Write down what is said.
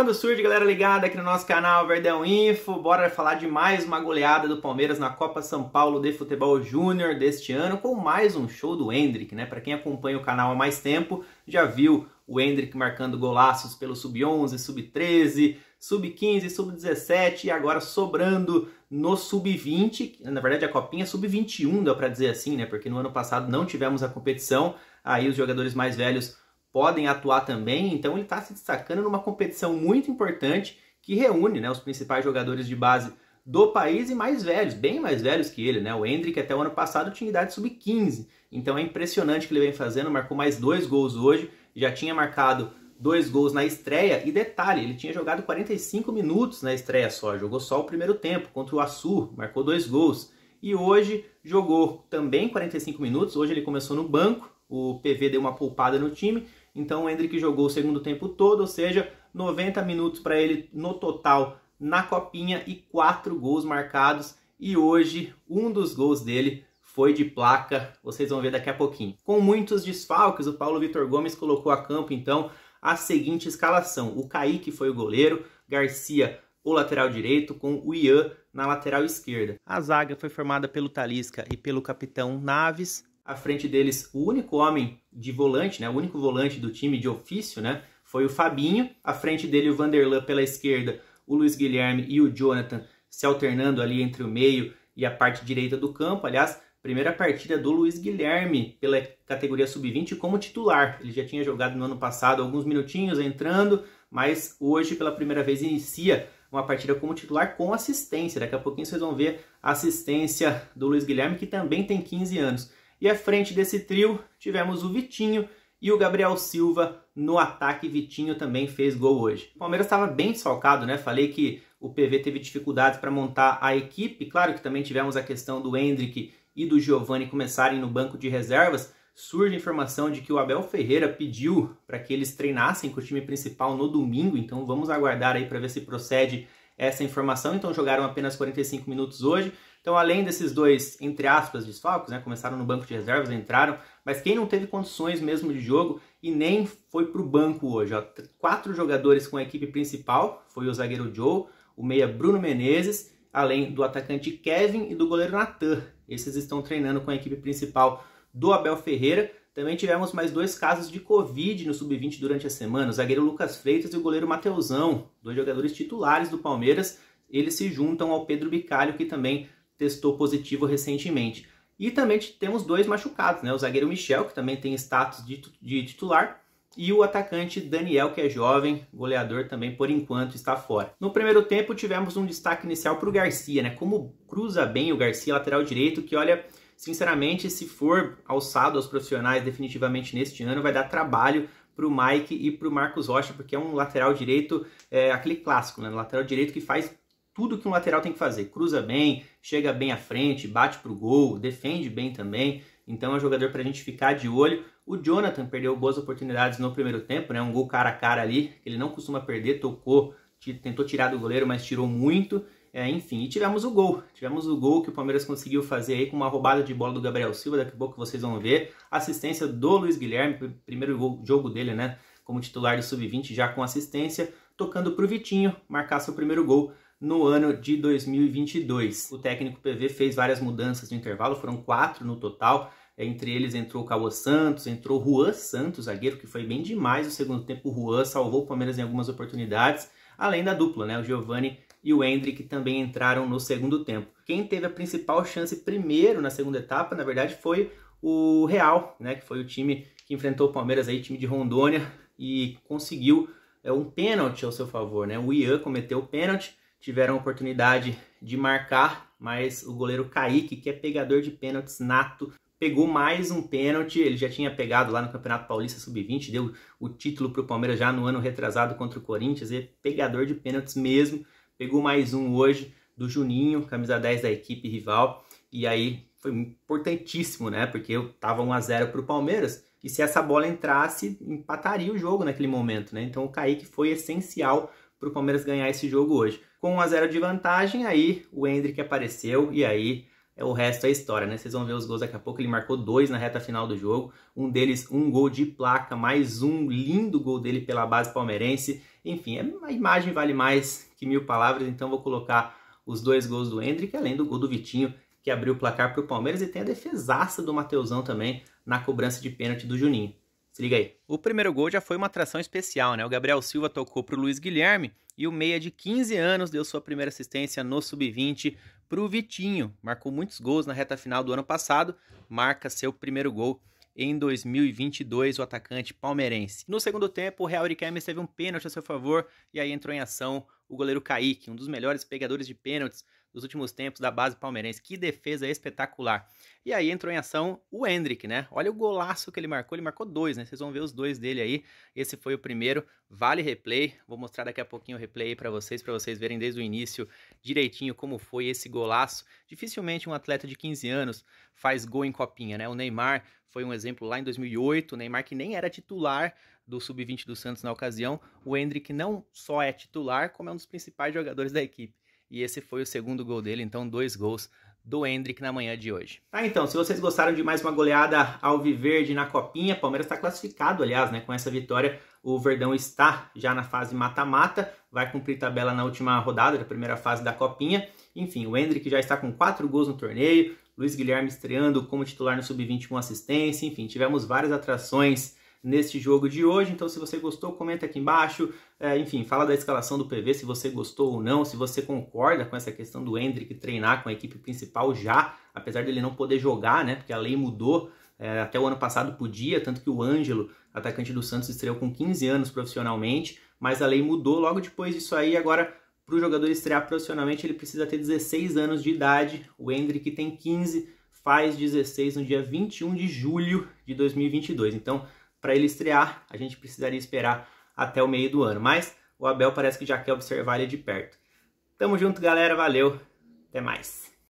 Quando surge, galera ligada aqui no nosso canal Verdão Info, bora falar de mais uma goleada do Palmeiras na Copa São Paulo de Futebol Júnior deste ano, com mais um show do Hendrick, né? Para quem acompanha o canal há mais tempo, já viu o Hendrick marcando golaços pelo Sub-11, Sub-13, Sub-15, Sub-17 e agora sobrando no Sub-20, na verdade a copinha é Sub-21, dá para dizer assim, né? Porque no ano passado não tivemos a competição, aí os jogadores mais velhos podem atuar também, então ele está se destacando numa competição muito importante que reúne né, os principais jogadores de base do país e mais velhos, bem mais velhos que ele, né? O Hendrick até o ano passado tinha idade sub-15, então é impressionante o que ele vem fazendo, marcou mais dois gols hoje, já tinha marcado dois gols na estreia, e detalhe, ele tinha jogado 45 minutos na estreia só, jogou só o primeiro tempo contra o Assu marcou dois gols, e hoje jogou também 45 minutos, hoje ele começou no banco, o PV deu uma poupada no time, então o Hendrick jogou o segundo tempo todo, ou seja, 90 minutos para ele no total na copinha e quatro gols marcados. E hoje um dos gols dele foi de placa, vocês vão ver daqui a pouquinho. Com muitos desfalques, o Paulo Vitor Gomes colocou a campo então a seguinte escalação: o Kaique foi o goleiro, Garcia o lateral direito, com o Ian na lateral esquerda. A zaga foi formada pelo Talisca e pelo capitão Naves, à frente deles o único homem de volante, né, o único volante do time de ofício, né, foi o Fabinho, à frente dele o Vanderlan pela esquerda, o Luiz Guilherme e o Jonathan se alternando ali entre o meio e a parte direita do campo. Aliás, primeira partida do Luiz Guilherme pela categoria sub-20 como titular. Ele já tinha jogado no ano passado alguns minutinhos entrando, mas hoje pela primeira vez inicia uma partida como titular com assistência. Daqui a pouquinho vocês vão ver a assistência do Luiz Guilherme, que também tem 15 anos. E à frente desse trio tivemos o Vitinho e o Gabriel Silva no ataque. Vitinho também fez gol hoje. O Palmeiras estava bem desfalcado, né? Falei que o PV teve dificuldades para montar a equipe. Claro que também tivemos a questão do Hendrick e do Giovani começarem no banco de reservas. Surge a informação de que o Abel Ferreira pediu para que eles treinassem com o time principal no domingo, então vamos aguardar aí para ver se procede essa informação, então jogaram apenas 45 minutos hoje. Então, além desses dois, entre aspas, desfalques, né, começaram no banco de reservas, entraram, mas quem não teve condições mesmo de jogo e nem foi para o banco hoje, ó, quatro jogadores com a equipe principal, foi o zagueiro Joe, o meia Bruno Menezes, além do atacante Kevin e do goleiro Natan. Esses estão treinando com a equipe principal do Abel Ferreira, também tivemos mais dois casos de Covid no sub-20 durante a semana: o zagueiro Lucas Freitas e o goleiro Mateusão, dois jogadores titulares do Palmeiras. Eles se juntam ao Pedro Bicalho, que também testou positivo recentemente. E também temos dois machucados, né? O zagueiro Michel, que também tem status de, de titular, e o atacante Daniel, que é jovem, goleador também por enquanto está fora. No primeiro tempo tivemos um destaque inicial para o Garcia, né? Como cruza bem o Garcia, lateral direito, que olha Sinceramente, se for alçado aos profissionais definitivamente neste ano, vai dar trabalho para o Mike e para o Marcos Rocha, porque é um lateral direito, é, aquele clássico, né? lateral direito que faz tudo que um lateral tem que fazer. Cruza bem, chega bem à frente, bate para o gol, defende bem também. Então é um jogador para a gente ficar de olho. O Jonathan perdeu boas oportunidades no primeiro tempo, né? Um gol cara a cara ali, ele não costuma perder, tocou, tentou tirar do goleiro, mas tirou muito. É, enfim, e tivemos o gol. Tivemos o gol que o Palmeiras conseguiu fazer aí com uma roubada de bola do Gabriel Silva, daqui a pouco vocês vão ver. Assistência do Luiz Guilherme, primeiro gol, jogo dele, né? Como titular do Sub-20, já com assistência, tocando para o Vitinho marcar seu primeiro gol no ano de 2022. O técnico PV fez várias mudanças no intervalo, foram quatro no total. É, entre eles entrou o Cauã Santos, entrou Juan Santos, zagueiro, que foi bem demais no segundo tempo. O Juan salvou o Palmeiras em algumas oportunidades, além da dupla, né? O Giovani e o Hendrick também entraram no segundo tempo. Quem teve a principal chance primeiro na segunda etapa, na verdade, foi o Real, né, que foi o time que enfrentou o Palmeiras aí, time de Rondônia, e conseguiu é, um pênalti ao seu favor, né? O Ian cometeu o pênalti, tiveram a oportunidade de marcar, mas o goleiro Kaique, que é pegador de pênaltis nato, pegou mais um pênalti. Ele já tinha pegado lá no Campeonato Paulista Sub-20, deu o título para o Palmeiras já no ano retrasado contra o Corinthians, é pegador de pênaltis mesmo. Pegou mais um hoje do Juninho, camisa 10 da equipe rival. E aí foi importantíssimo, né? Porque eu tava 1 a 0 para o Palmeiras. E se essa bola entrasse, empataria o jogo naquele momento, né? Então o Kaique foi essencial para o Palmeiras ganhar esse jogo hoje. Com 1 a 0 de vantagem, aí o Hendrick apareceu e aí é o resto é história, né? Vocês vão ver os gols daqui a pouco. Ele marcou dois na reta final do jogo. Um deles, um gol de placa, mais um lindo gol dele pela base palmeirense. Enfim, é, a imagem vale mais que mil palavras, então vou colocar os dois gols do Hendrick, além do gol do Vitinho, que abriu o placar para o Palmeiras, e tem a defesaça do Mateusão também na cobrança de pênalti do Juninho. Se liga aí. O primeiro gol já foi uma atração especial, né? O Gabriel Silva tocou para o Luiz Guilherme e o meia de 15 anos deu sua primeira assistência no sub-20 para o Vitinho. Marcou muitos gols na reta final do ano passado, marca seu primeiro gol em 2022, o atacante palmeirense. No segundo tempo, o Real Riquelme teve um pênalti a seu favor e aí entrou em ação o goleiro Kaique, um dos melhores pegadores de pênaltis dos últimos tempos da base palmeirense. Que defesa espetacular. E aí entrou em ação o Hendrick, né? Olha o golaço que ele marcou. Ele marcou dois, né? Vocês vão ver os dois dele aí. Esse foi o primeiro. Vale replay. Vou mostrar daqui a pouquinho o replay aí para vocês, para vocês verem desde o início direitinho como foi esse golaço. Dificilmente um atleta de 15 anos faz gol em copinha, né? O Neymar foi um exemplo lá em 2008, o Neymar que nem era titular do sub-20 do Santos na ocasião, o Hendrick não só é titular, como é um dos principais jogadores da equipe. E esse foi o segundo gol dele, então dois gols do Hendrick na manhã de hoje. Tá, então, se vocês gostaram de mais uma goleada alviverde na Copinha, Palmeiras está classificado, aliás, né? Com essa vitória, o Verdão está já na fase mata-mata, vai cumprir tabela na última rodada da primeira fase da Copinha. Enfim, o Hendrick já está com quatro gols no torneio, Luiz Guilherme estreando como titular no Sub-21 assistência, enfim, tivemos várias atrações neste jogo de hoje. Então, se você gostou, comenta aqui embaixo. É, enfim, fala da escalação do PV, se você gostou ou não, se você concorda com essa questão do Hendrick treinar com a equipe principal já, apesar dele não poder jogar, né? Porque a lei mudou. É, até o ano passado podia, tanto que o Ângelo, atacante do Santos, estreou com 15 anos profissionalmente, mas a lei mudou logo depois disso aí. Agora, para o jogador estrear profissionalmente, ele precisa ter 16 anos de idade. O Hendrick tem 15, faz 16 no dia 21 de julho de 2022. Então, para ele estrear, a gente precisaria esperar até o meio do ano. Mas o Abel parece que já quer observar ele de perto. Tamo junto, galera. Valeu. Até mais.